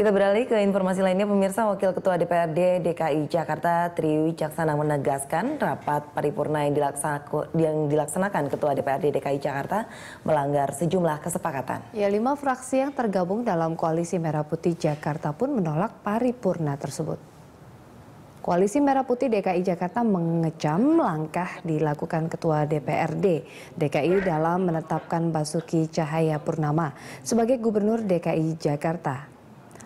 Kita beralih ke informasi lainnya, pemirsa Wakil Ketua DPRD DKI Jakarta Triwi Jaksana menegaskan rapat paripurna yang, dilaksanakan, yang dilaksanakan Ketua DPRD DKI Jakarta melanggar sejumlah kesepakatan. Ya, lima fraksi yang tergabung dalam Koalisi Merah Putih Jakarta pun menolak paripurna tersebut. Koalisi Merah Putih DKI Jakarta mengecam langkah dilakukan Ketua DPRD DKI dalam menetapkan Basuki Cahaya Purnama sebagai Gubernur DKI Jakarta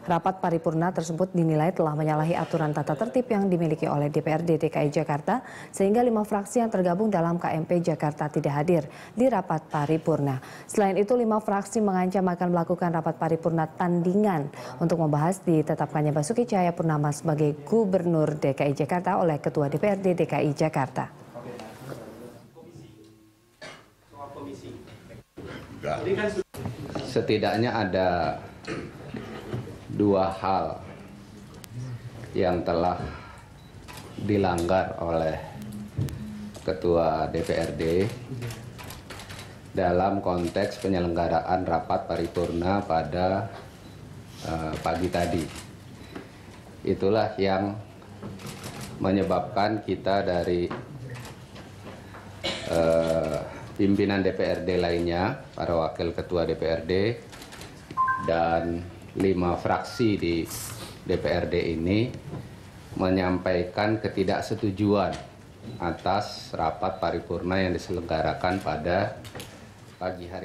Rapat paripurna tersebut dinilai telah menyalahi aturan tata tertib yang dimiliki oleh DPRD DKI Jakarta sehingga lima fraksi yang tergabung dalam KMP Jakarta tidak hadir di rapat paripurna. Selain itu, lima fraksi mengancam akan melakukan rapat paripurna tandingan untuk membahas ditetapkannya Basuki Cahaya Purnama sebagai Gubernur DKI Jakarta oleh Ketua DPRD DKI Jakarta. Setidaknya ada dua hal yang telah dilanggar oleh Ketua DPRD dalam konteks penyelenggaraan rapat paripurna pada uh, pagi tadi. Itulah yang menyebabkan kita dari uh, pimpinan DPRD lainnya, para wakil ketua DPRD dan lima fraksi di DPRD ini menyampaikan ketidaksetujuan atas rapat paripurna yang diselenggarakan pada pagi hari